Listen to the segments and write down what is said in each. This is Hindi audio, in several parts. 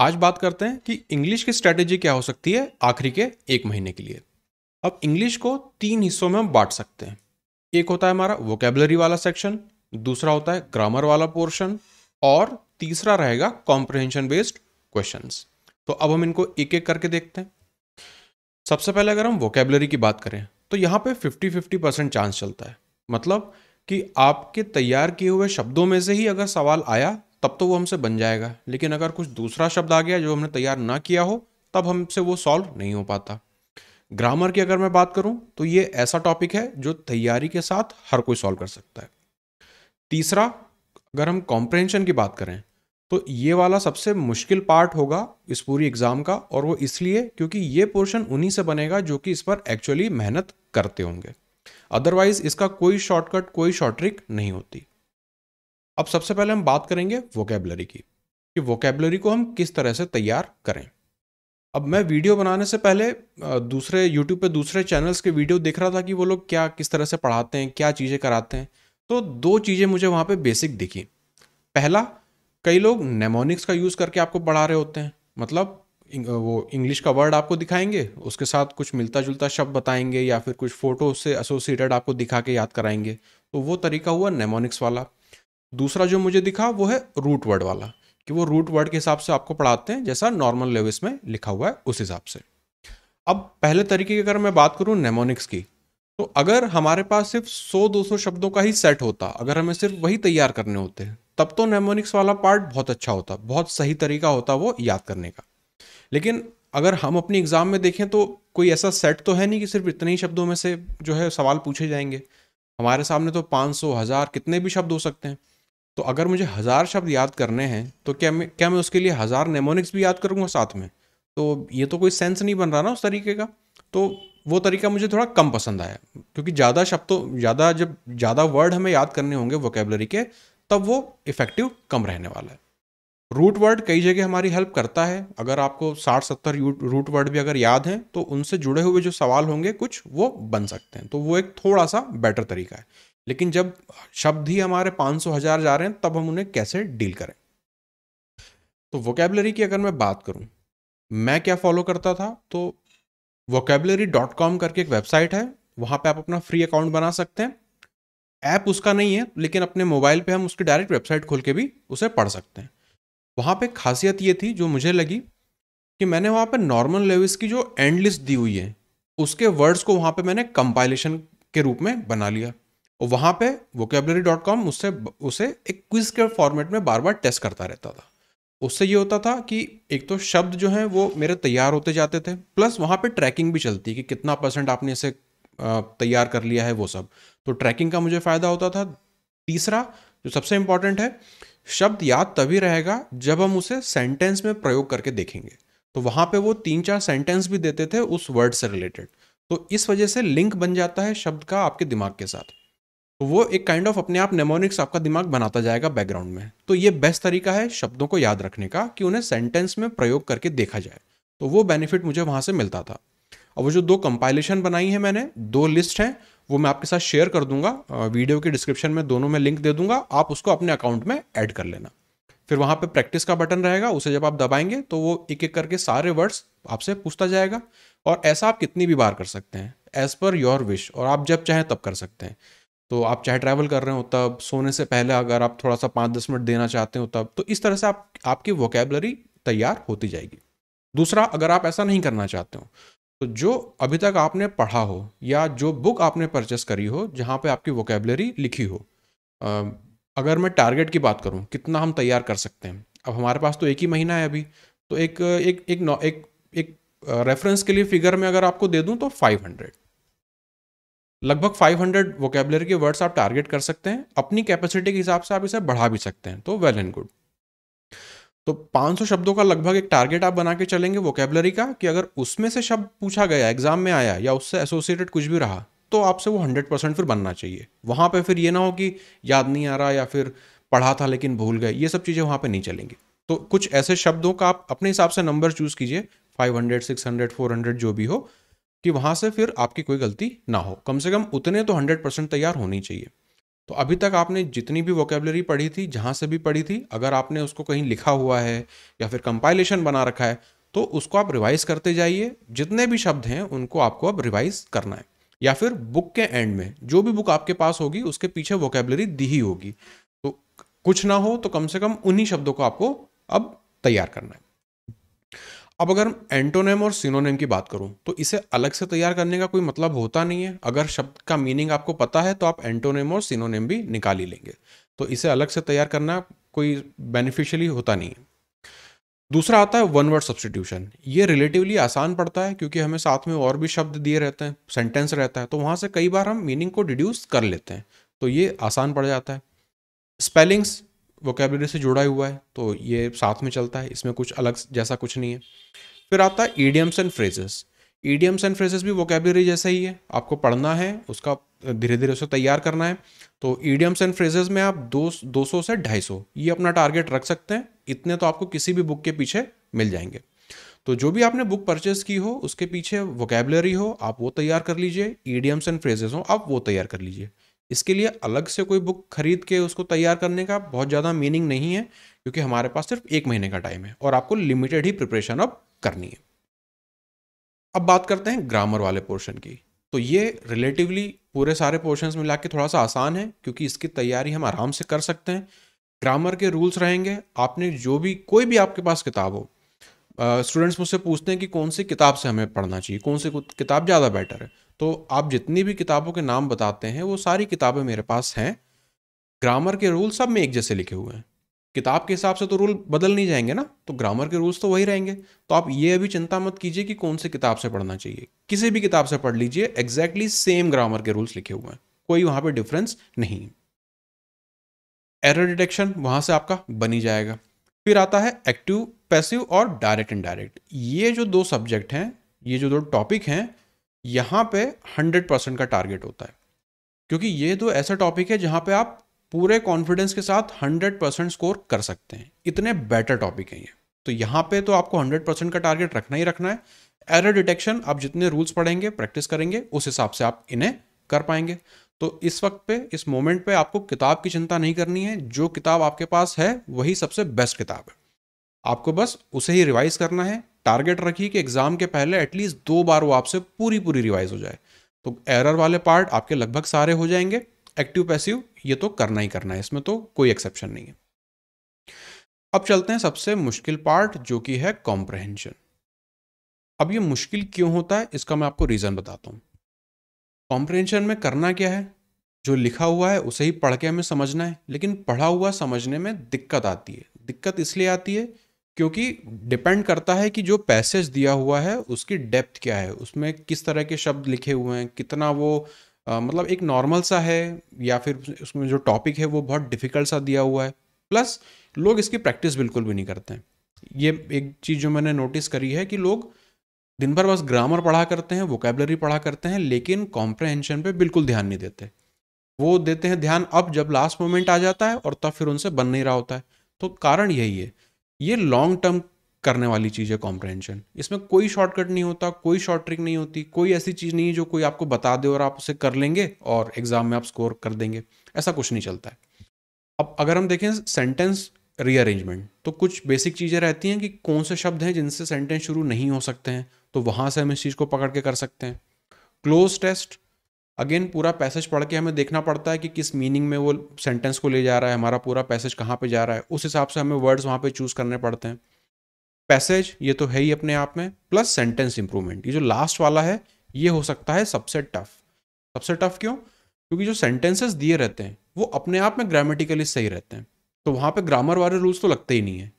आज बात करते हैं कि इंग्लिश की स्ट्रैटेजी क्या हो सकती है आखिरी के एक महीने के लिए अब इंग्लिश को तीन हिस्सों में हम बांट सकते हैं एक होता है हमारा वोकेबलरी वाला सेक्शन दूसरा होता है ग्रामर वाला पोर्शन और तीसरा रहेगा कॉम्प्रिहेंशन बेस्ड क्वेश्चन तो अब हम इनको एक एक करके देखते हैं सबसे पहले अगर हम वोकेबलरी की बात करें तो यहाँ पे 50 50 परसेंट चांस चलता है मतलब कि आपके तैयार किए हुए शब्दों में से ही अगर सवाल आया तब तो वो हमसे बन जाएगा लेकिन अगर कुछ दूसरा शब्द आ गया जो हमने तैयार ना किया हो तब हमसे वो सॉल्व नहीं हो पाता ग्रामर की अगर मैं बात करूं तो ये ऐसा टॉपिक है जो तैयारी के साथ हर कोई सॉल्व कर सकता है तीसरा अगर हम कॉम्प्रेंशन की बात करें तो ये वाला सबसे मुश्किल पार्ट होगा इस पूरी एग्ज़ाम का और वो इसलिए क्योंकि ये पोर्शन उन्हीं से बनेगा जो कि इस पर एक्चुअली मेहनत करते होंगे अदरवाइज इसका कोई शॉर्टकट कोई शॉर्ट ट्रिक नहीं होती अब सबसे पहले हम बात करेंगे वोकेबलरी की कि वोकेबलरी को हम किस तरह से तैयार करें अब मैं वीडियो बनाने से पहले दूसरे यूट्यूब पे दूसरे चैनल्स के वीडियो देख रहा था कि वो लोग क्या किस तरह से पढ़ाते हैं क्या चीज़ें कराते हैं तो दो चीज़ें मुझे वहाँ पे बेसिक दिखी पहला कई लोग नेमोनिक्स का यूज़ करके आपको पढ़ा रहे होते हैं मतलब वो इंग्लिश का वर्ड आपको दिखाएंगे उसके साथ कुछ मिलता जुलता शब्द बताएंगे या फिर कुछ फ़ोटो से एसोसिएटेड आपको दिखा के याद कराएंगे तो वो तरीका हुआ नेमोनिक्स वाला दूसरा जो मुझे दिखा वो है रूट वर्ड वाला कि वो रूट वर्ड के हिसाब से आपको पढ़ाते हैं जैसा नॉर्मल लेविस में लिखा हुआ है उस हिसाब से अब पहले तरीके की अगर मैं बात करूँ नेमोनिक्स की तो अगर हमारे पास सिर्फ 100-200 शब्दों का ही सेट होता अगर हमें सिर्फ वही तैयार करने होते तब तो नेमोनिक्स वाला पार्ट बहुत अच्छा होता बहुत सही तरीका होता वो याद करने का लेकिन अगर हम अपनी एग्ज़ाम में देखें तो कोई ऐसा सेट तो है नहीं कि सिर्फ इतने ही शब्दों में से जो है सवाल पूछे जाएंगे हमारे सामने तो पाँच सौ हज़ार कितने भी शब्द हो सकते हैं तो अगर मुझे हज़ार शब्द याद करने हैं तो क्या मैं क्या मैं उसके लिए हज़ार नेमोनिक्स भी याद करूँगा साथ में तो ये तो कोई सेंस नहीं बन रहा ना उस तरीके का तो वो तरीका मुझे थोड़ा कम पसंद आया क्योंकि ज़्यादा शब्दों तो, ज़्यादा जब ज़्यादा वर्ड हमें याद करने होंगे वोकेबलरी के तब वो इफ़ेक्टिव कम रहने वाला है रूट वर्ड कई जगह हमारी हेल्प करता है अगर आपको साठ सत्तर रूट वर्ड भी अगर याद हैं तो उनसे जुड़े हुए जो सवाल होंगे कुछ वो बन सकते हैं तो वो एक थोड़ा सा बेटर तरीका है लेकिन जब शब्द ही हमारे पाँच सौ हज़ार जा रहे हैं तब हम उन्हें कैसे डील करें तो वोकेबलरी की अगर मैं बात करूं मैं क्या फॉलो करता था तो वोकेबलरी डॉट कॉम करके एक वेबसाइट है वहां पे आप अपना फ्री अकाउंट बना सकते हैं ऐप उसका नहीं है लेकिन अपने मोबाइल पे हम उसकी डायरेक्ट वेबसाइट खोल के भी उसे पढ़ सकते हैं वहां पे खासियत ये थी जो मुझे लगी कि मैंने वहाँ पे नॉर्मल लेविस की जो एंड लिस्ट दी हुई है उसके वर्ड्स को वहाँ पे मैंने कंपाइलेशन के रूप में बना लिया और वहाँ पे वोकेबलरी डॉट कॉम उससे उसे एक क्विज के फॉर्मेट में बार बार टेस्ट करता रहता था उससे ये होता था कि एक तो शब्द जो हैं वो मेरे तैयार होते जाते थे प्लस वहाँ पे ट्रैकिंग भी चलती कि कितना परसेंट आपने इसे तैयार कर लिया है वो सब तो ट्रैकिंग का मुझे फ़ायदा होता था तीसरा जो सबसे इम्पॉर्टेंट है शब्द याद तभी रहेगा जब हम उसे सेंटेंस में प्रयोग करके देखेंगे तो वहाँ पे वो तीन चार सेंटेंस भी देते थे उस वर्ड से रिलेटेड तो इस वजह से लिंक बन जाता है शब्द का आपके दिमाग के साथ तो वो एक काइंड ऑफ अपने आप नेमोनिक्स आपका दिमाग बनाता जाएगा बैकग्राउंड में तो ये बेस्ट तरीका है शब्दों को याद रखने का कि उन्हें सेंटेंस में प्रयोग करके देखा जाए तो वो बेनिफिट मुझे वहाँ से मिलता था और वो जो दो कंपाइलेशन बनाई है मैंने दो लिस्ट हैं वो मैं आपके साथ शेयर कर दूंगा वीडियो के डिस्क्रिप्शन में दोनों में लिंक दे दूंगा आप उसको अपने अकाउंट में ऐड कर लेना फिर वहाँ पे प्रैक्टिस का बटन रहेगा उसे जब आप दबाएंगे तो वो एक एक करके सारे वर्ड्स आपसे पूछता जाएगा और ऐसा आप कितनी भी बार कर सकते हैं एज पर योर विश और आप जब चाहें तब कर सकते हैं तो आप चाहे ट्रैवल कर रहे हो तब सोने से पहले अगर आप थोड़ा सा पाँच दस मिनट देना चाहते हो तब तो इस तरह से आप आपकी वोकेबलरी तैयार होती जाएगी दूसरा अगर आप ऐसा नहीं करना चाहते हो तो जो अभी तक आपने पढ़ा हो या जो बुक आपने परचेस करी हो जहाँ पे आपकी वोकेबलरी लिखी हो अगर मैं टारगेट की बात करूँ कितना हम तैयार कर सकते हैं अब हमारे पास तो एक ही महीना है अभी तो एक एक एक एक, एक, एक रेफरेंस के लिए फिगर में अगर आपको दे दूँ तो फाइव हंड्रेड लगभग 500 हंड्रेड वोकेबलरी के वर्ड्स आप टारगेट कर सकते हैं अपनी कैपेसिटी के हिसाब से आप इसे बढ़ा भी सकते हैं तो वेल एंड गुड तो 500 शब्दों का लगभग एक टारगेट आप बना के चलेंगे वोकेबलरी का कि अगर उसमें से शब्द पूछा गया एग्जाम में आया या उससे एसोसिएटेड कुछ भी रहा तो आपसे वो हंड्रेड परसेंट फिर बनना चाहिए वहां पर फिर ये ना हो कि याद नहीं आ रहा या फिर पढ़ा था लेकिन भूल गए ये सब चीज़ें वहां पर नहीं चलेंगी तो कुछ ऐसे शब्दों का आप अपने हिसाब से नंबर चूज़ कीजिए फाइव हंड्रेड सिक्स जो भी हो कि वहाँ से फिर आपकी कोई गलती ना हो कम से कम उतने तो हंड्रेड परसेंट तैयार होनी चाहिए तो अभी तक आपने जितनी भी वोकेबलरी पढ़ी थी जहाँ से भी पढ़ी थी अगर आपने उसको कहीं लिखा हुआ है या फिर कंपाइलेशन बना रखा है तो उसको आप रिवाइज करते जाइए जितने भी शब्द हैं उनको आपको अब रिवाइज करना है या फिर बुक के एंड में जो भी बुक आपके पास होगी उसके पीछे वोकेबलरी दी ही होगी तो कुछ ना हो तो कम से कम उन्हीं शब्दों को आपको अब तैयार करना है अब अगर एंटोनेम और सिनोनेम की बात करूं तो इसे अलग से तैयार करने का कोई मतलब होता नहीं है अगर शब्द का मीनिंग आपको पता है तो आप एंटोनेम और सिनोनेम भी निकाल ही लेंगे तो इसे अलग से तैयार करना कोई बेनिफिशियली होता नहीं है दूसरा आता है वन वर्ड सब्सटीट्यूशन ये रिलेटिवली आसान पड़ता है क्योंकि हमें साथ में और भी शब्द दिए रहते हैं सेंटेंस रहता है तो वहाँ से कई बार हम मीनिंग को डिड्यूस कर लेते हैं तो ये आसान पड़ जाता है स्पेलिंग्स वोकेबलरी से जुड़ा हुआ है तो ये साथ में चलता है इसमें कुछ अलग जैसा कुछ नहीं है फिर आता है idioms and phrases idioms and phrases भी वोकेबलरी जैसा ही है आपको पढ़ना है उसका धीरे धीरे उसे तैयार करना है तो ईडियम्स एंड फ्रेजेस में आप दो दो सौ से ढाई सौ ये अपना टारगेट रख सकते हैं इतने तो आपको किसी भी बुक के पीछे मिल जाएंगे तो जो भी आपने बुक परचेस की हो उसके पीछे वोकेबलरी हो आप वो तैयार कर लीजिए ईडियम्स एंड फ्रेजेस हो आप वो तैयार कर लीजिए इसके लिए अलग से कोई बुक खरीद के उसको तैयार करने का बहुत ज़्यादा मीनिंग नहीं है क्योंकि हमारे पास सिर्फ एक महीने का टाइम है और आपको लिमिटेड ही प्रिपरेशन अब करनी है अब बात करते हैं ग्रामर वाले पोर्शन की तो ये रिलेटिवली पूरे सारे पोर्शन में के थोड़ा सा आसान है क्योंकि इसकी तैयारी हम आराम से कर सकते हैं ग्रामर के रूल्स रहेंगे आपने जो भी कोई भी आपके पास किताब हो स्टूडेंट्स uh, मुझसे पूछते हैं कि कौन सी किताब से हमें पढ़ना चाहिए कौन सी किताब ज़्यादा बेटर है तो आप जितनी भी किताबों के नाम बताते हैं वो सारी किताबें मेरे पास हैं ग्रामर के रूल सब में एक जैसे लिखे हुए हैं किताब के हिसाब से तो रूल बदल नहीं जाएंगे ना तो ग्रामर के रूल्स तो वही रहेंगे तो आप ये अभी चिंता मत कीजिए कि कौन से किताब से पढ़ना चाहिए किसी भी किताब से पढ़ लीजिए एग्जैक्टली सेम ग्रामर के रूल्स लिखे हुए हैं कोई वहां पर डिफरेंस नहीं एरर डिटेक्शन वहां से आपका बनी जाएगा फिर आता है एक्टिव पैसिव और डायरेक्ट इनडायरेक्ट ये जो दो सब्जेक्ट हैं ये जो दो टॉपिक हैं यहाँ पे 100 परसेंट का टारगेट होता है क्योंकि ये तो ऐसा टॉपिक है जहाँ पे आप पूरे कॉन्फिडेंस के साथ 100 परसेंट स्कोर कर सकते हैं इतने बेटर टॉपिक हैं ये तो यहाँ पे तो आपको 100 परसेंट का टारगेट रखना ही रखना है एरर डिटेक्शन आप जितने रूल्स पढ़ेंगे प्रैक्टिस करेंगे उस हिसाब से आप इन्हें कर पाएंगे तो इस वक्त पे इस मोमेंट पे आपको किताब की चिंता नहीं करनी है जो किताब आपके पास है वही सबसे बेस्ट किताब है आपको बस उसे ही रिवाइज करना है टारगेट रखिए कि एग्ज़ाम के पहले एटलीस्ट दो बार वो आपसे पूरी पूरी रिवाइज हो जाए तो एरर वाले पार्ट आपके लगभग सारे हो जाएंगे एक्टिव पैसिव ये तो करना ही करना है इसमें तो कोई एक्सेप्शन नहीं है अब चलते हैं सबसे मुश्किल पार्ट जो कि है कॉम्प्रहेंशन अब ये मुश्किल क्यों होता है इसका मैं आपको रीज़न बताता हूं कॉम्प्रहेंशन में करना क्या है जो लिखा हुआ है उसे ही पढ़ के हमें समझना है लेकिन पढ़ा हुआ समझने में दिक्कत आती है दिक्कत इसलिए आती है क्योंकि डिपेंड करता है कि जो पैसेज दिया हुआ है उसकी डेप्थ क्या है उसमें किस तरह के शब्द लिखे हुए हैं कितना वो आ, मतलब एक नॉर्मल सा है या फिर उसमें जो टॉपिक है वो बहुत डिफ़िकल्ट सा दिया हुआ है प्लस लोग इसकी प्रैक्टिस बिल्कुल भी नहीं करते हैं ये एक चीज़ जो मैंने नोटिस करी है कि लोग दिन भर बस ग्रामर पढ़ा करते हैं वोकेबलरी पढ़ा करते हैं लेकिन कॉम्प्रहेंशन पे बिल्कुल ध्यान नहीं देते वो देते हैं ध्यान अब जब लास्ट मोमेंट आ जाता है और तब फिर उनसे बन नहीं रहा होता है तो कारण यही है ये लॉन्ग टर्म करने वाली चीज़ है कॉम्प्रहेंशन इसमें कोई शॉर्टकट नहीं होता कोई शॉर्ट ट्रिक नहीं होती कोई ऐसी चीज़ नहीं है जो कोई आपको बता दे और आप उसे कर लेंगे और एग्ज़ाम में आप स्कोर कर देंगे ऐसा कुछ नहीं चलता है अब अगर हम देखें सेंटेंस रीअरेंजमेंट तो कुछ बेसिक चीज़ें रहती हैं कि कौन से शब्द हैं जिनसे सेंटेंस शुरू नहीं हो सकते हैं तो वहाँ से हम इस चीज़ को पकड़ के कर सकते हैं क्लोज टेस्ट अगेन पूरा पैसेज पढ़ के हमें देखना पड़ता है कि किस मीनिंग में वो सेंटेंस को ले जा रहा है हमारा पूरा पैसेज कहाँ पे जा रहा है उस हिसाब से हमें वर्ड्स वहाँ पे चूज़ करने पड़ते हैं पैसेज ये तो है ही अपने आप में प्लस सेंटेंस इंप्रूवमेंट ये जो लास्ट वाला है ये हो सकता है सबसे टफ सबसे टफ क्यों क्योंकि जो सेंटेंसेस दिए रहते हैं वो अपने आप में ग्रामेटिकली सही रहते हैं तो वहाँ पर ग्रामर वाले रूल्स तो लगते ही नहीं है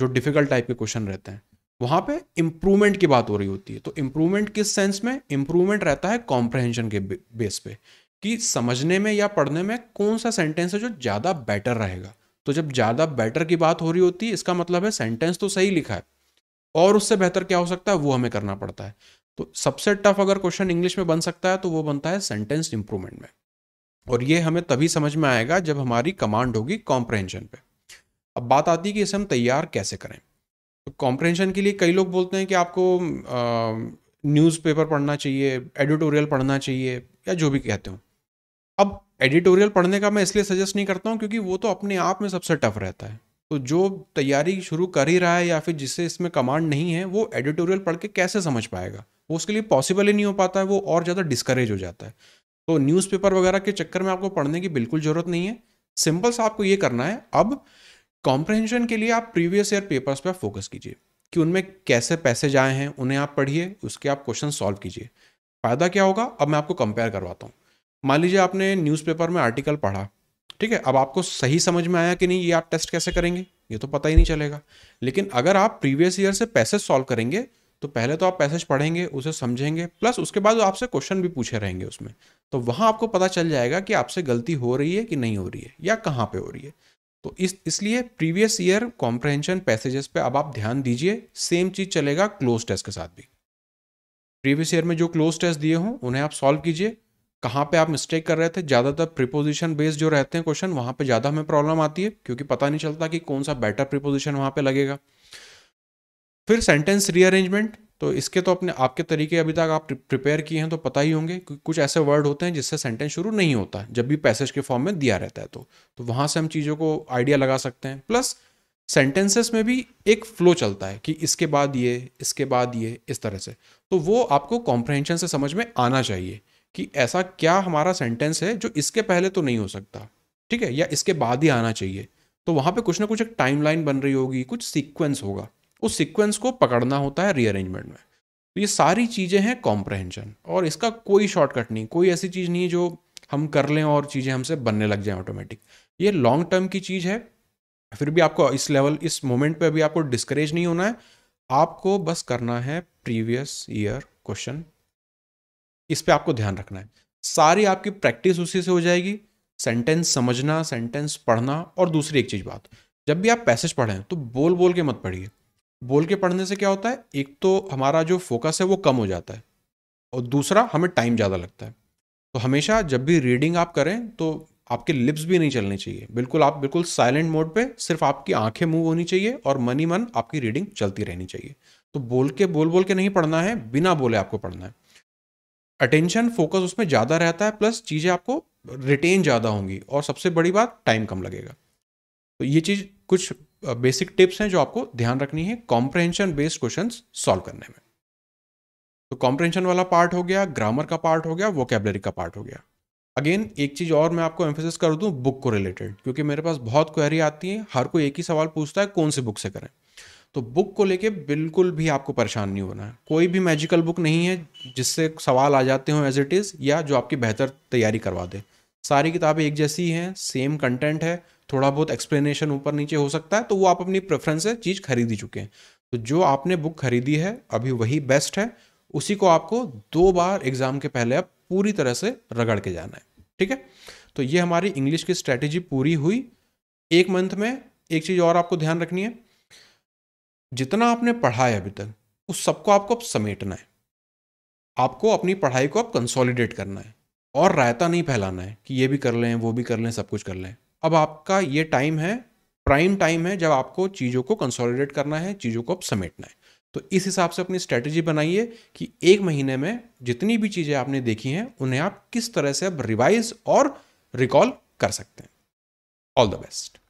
जो डिफ़िकल्ट टाइप के क्वेश्चन रहते हैं वहां पे इम्प्रूवमेंट की बात हो रही होती है तो इंप्रूवमेंट किस सेंस में इम्प्रूवमेंट रहता है कॉम्प्रहेंशन के बेस पे कि समझने में या पढ़ने में कौन सा सेंटेंस है जो ज़्यादा बेटर रहेगा तो जब ज़्यादा बेटर की बात हो रही होती है इसका मतलब है सेंटेंस तो सही लिखा है और उससे बेहतर क्या हो सकता है वो हमें करना पड़ता है तो सबसे टफ अगर क्वेश्चन इंग्लिश में बन सकता है तो वो बनता है सेंटेंस इंप्रूवमेंट में और ये हमें तभी समझ में आएगा जब हमारी कमांड होगी कॉम्प्रहेंशन पे अब बात आती है कि इसे हम तैयार कैसे करें कॉम्प्रेंशन तो के लिए कई लोग बोलते हैं कि आपको न्यूज़पेपर पढ़ना चाहिए एडिटोरियल पढ़ना चाहिए या जो भी कहते हो अब एडिटोरियल पढ़ने का मैं इसलिए सजेस्ट नहीं करता हूँ क्योंकि वो तो अपने आप में सबसे टफ रहता है तो जो तैयारी शुरू कर ही रहा है या फिर जिससे इसमें कमांड नहीं है वो एडिटोरियल पढ़ के कैसे समझ पाएगा वो उसके लिए पॉसिबल ही नहीं हो पाता है वो और ज़्यादा डिस्करेज हो जाता है तो न्यूज़पेपर वगैरह के चक्कर में आपको पढ़ने की बिल्कुल ज़रूरत नहीं है सिंपल सा आपको ये करना है अब कॉम्प्रहेंशन के लिए आप प्रीवियस ईयर पेपर्स पर फोकस कीजिए कि उनमें कैसे पैसेज आए हैं उन्हें आप पढ़िए उसके आप क्वेश्चन सॉल्व कीजिए फ़ायदा क्या होगा अब मैं आपको कंपेयर करवाता हूँ मान लीजिए आपने न्यूज़पेपर में आर्टिकल पढ़ा ठीक है अब आपको सही समझ में आया कि नहीं ये आप टेस्ट कैसे करेंगे ये तो पता ही नहीं चलेगा लेकिन अगर आप प्रीवियस ईयर से पैसेज सॉल्व करेंगे तो पहले तो आप पैसेज पढ़ेंगे उसे समझेंगे प्लस उसके बाद आपसे क्वेश्चन भी पूछे रहेंगे उसमें तो वहाँ आपको पता चल जाएगा कि आपसे गलती हो रही है कि नहीं हो रही है या कहाँ पर हो रही है तो इस इसलिए प्रीवियस ईयर कॉम्प्रहेंशन पैसेजेस पे अब आप ध्यान दीजिए सेम चीज़ चलेगा क्लोज टेस्ट के साथ भी प्रीवियस ईयर में जो क्लोज टेस्ट दिए हों उन्हें आप सॉल्व कीजिए कहाँ पे आप मिस्टेक कर रहे थे ज़्यादातर प्रीपोजिशन बेस्ड जो रहते हैं क्वेश्चन वहाँ पे ज़्यादा हमें प्रॉब्लम आती है क्योंकि पता नहीं चलता कि कौन सा बेटर प्रीपोजिशन वहाँ पे लगेगा फिर सेंटेंस रीअरेंजमेंट तो इसके तो अपने आपके तरीके अभी तक आप प्रिपेयर किए हैं तो पता ही होंगे कि कुछ ऐसे वर्ड होते हैं जिससे सेंटेंस शुरू नहीं होता जब भी पैसेज के फॉर्म में दिया रहता है तो तो वहाँ से हम चीज़ों को आइडिया लगा सकते हैं प्लस सेंटेंसेस में भी एक फ्लो चलता है कि इसके बाद ये इसके बाद ये इस तरह से तो वो आपको कॉम्प्रहेंशन से समझ में आना चाहिए कि ऐसा क्या हमारा सेंटेंस है जो इसके पहले तो नहीं हो सकता ठीक है या इसके बाद ही आना चाहिए तो वहाँ पे कुछ ना कुछ एक टाइमलाइन बन रही होगी कुछ सीक्वेंस होगा उस सीक्वेंस को पकड़ना होता है रीअरेंजमेंट में तो ये सारी चीज़ें हैं कॉम्प्रहेंशन और इसका कोई शॉर्टकट नहीं कोई ऐसी चीज़ नहीं है जो हम कर लें और चीज़ें हमसे बनने लग जाएं ऑटोमेटिक ये लॉन्ग टर्म की चीज़ है फिर भी आपको इस लेवल इस मोमेंट पे अभी आपको डिस्करेज नहीं होना है आपको बस करना है प्रीवियस ईयर क्वेश्चन इस पर आपको ध्यान रखना है सारी आपकी प्रैक्टिस उसी से हो जाएगी सेंटेंस समझना सेंटेंस पढ़ना और दूसरी एक चीज़ बात जब भी आप पैसेज पढ़ें तो बोल बोल के मत पढ़िए बोल के पढ़ने से क्या होता है एक तो हमारा जो फोकस है वो कम हो जाता है और दूसरा हमें टाइम ज़्यादा लगता है तो हमेशा जब भी रीडिंग आप करें तो आपके लिप्स भी नहीं चलने चाहिए बिल्कुल आप बिल्कुल साइलेंट मोड पे सिर्फ आपकी आंखें मूव होनी चाहिए और मन ही मन आपकी रीडिंग चलती रहनी चाहिए तो बोल के बोल बोल के नहीं पढ़ना है बिना बोले आपको पढ़ना है अटेंशन फोकस उसमें ज़्यादा रहता है प्लस चीज़ें आपको रिटेन ज़्यादा होंगी और सबसे बड़ी बात टाइम कम लगेगा तो ये चीज़ कुछ बेसिक टिप्स हैं जो आपको ध्यान रखनी है कॉम्प्रहेंशन बेस्ड क्वेश्चन सॉल्व करने में तो कॉम्प्रहेंशन वाला पार्ट हो गया ग्रामर का पार्ट हो गया वोकेबलरी का पार्ट हो गया अगेन एक चीज़ और मैं आपको एम्फोसिस कर दूं बुक को रिलेटेड क्योंकि मेरे पास बहुत क्वेरी आती है हर कोई एक ही सवाल पूछता है कौन से बुक से करें तो बुक को लेके बिल्कुल भी आपको परेशान नहीं होना है कोई भी मैजिकल बुक नहीं है जिससे सवाल आ जाते हो एज इट इज़ या जो आपकी बेहतर तैयारी करवा दें सारी किताबें एक जैसी हैं सेम कंटेंट है थोड़ा बहुत एक्सप्लेनेशन ऊपर नीचे हो सकता है तो वो आप अपनी प्रेफरेंस से चीज़ खरीद ही चुके हैं तो जो आपने बुक खरीदी है अभी वही बेस्ट है उसी को आपको दो बार एग्जाम के पहले आप पूरी तरह से रगड़ के जाना है ठीक है तो ये हमारी इंग्लिश की स्ट्रैटेजी पूरी हुई एक मंथ में एक चीज़ और आपको ध्यान रखनी है जितना आपने पढ़ा है अभी तक उस सबको आपको अब समेटना है आपको अपनी पढ़ाई को अब कंसोलिडेट करना है और रायता नहीं फैलाना है कि ये भी कर लें वो भी कर लें सब कुछ कर लें अब आपका ये टाइम है प्राइम टाइम है जब आपको चीज़ों को कंसोलिडेट करना है चीज़ों को अब समेटना है तो इस हिसाब से अपनी स्ट्रैटेजी बनाइए कि एक महीने में जितनी भी चीज़ें आपने देखी हैं उन्हें आप किस तरह से अब रिवाइज और रिकॉल कर सकते हैं ऑल द बेस्ट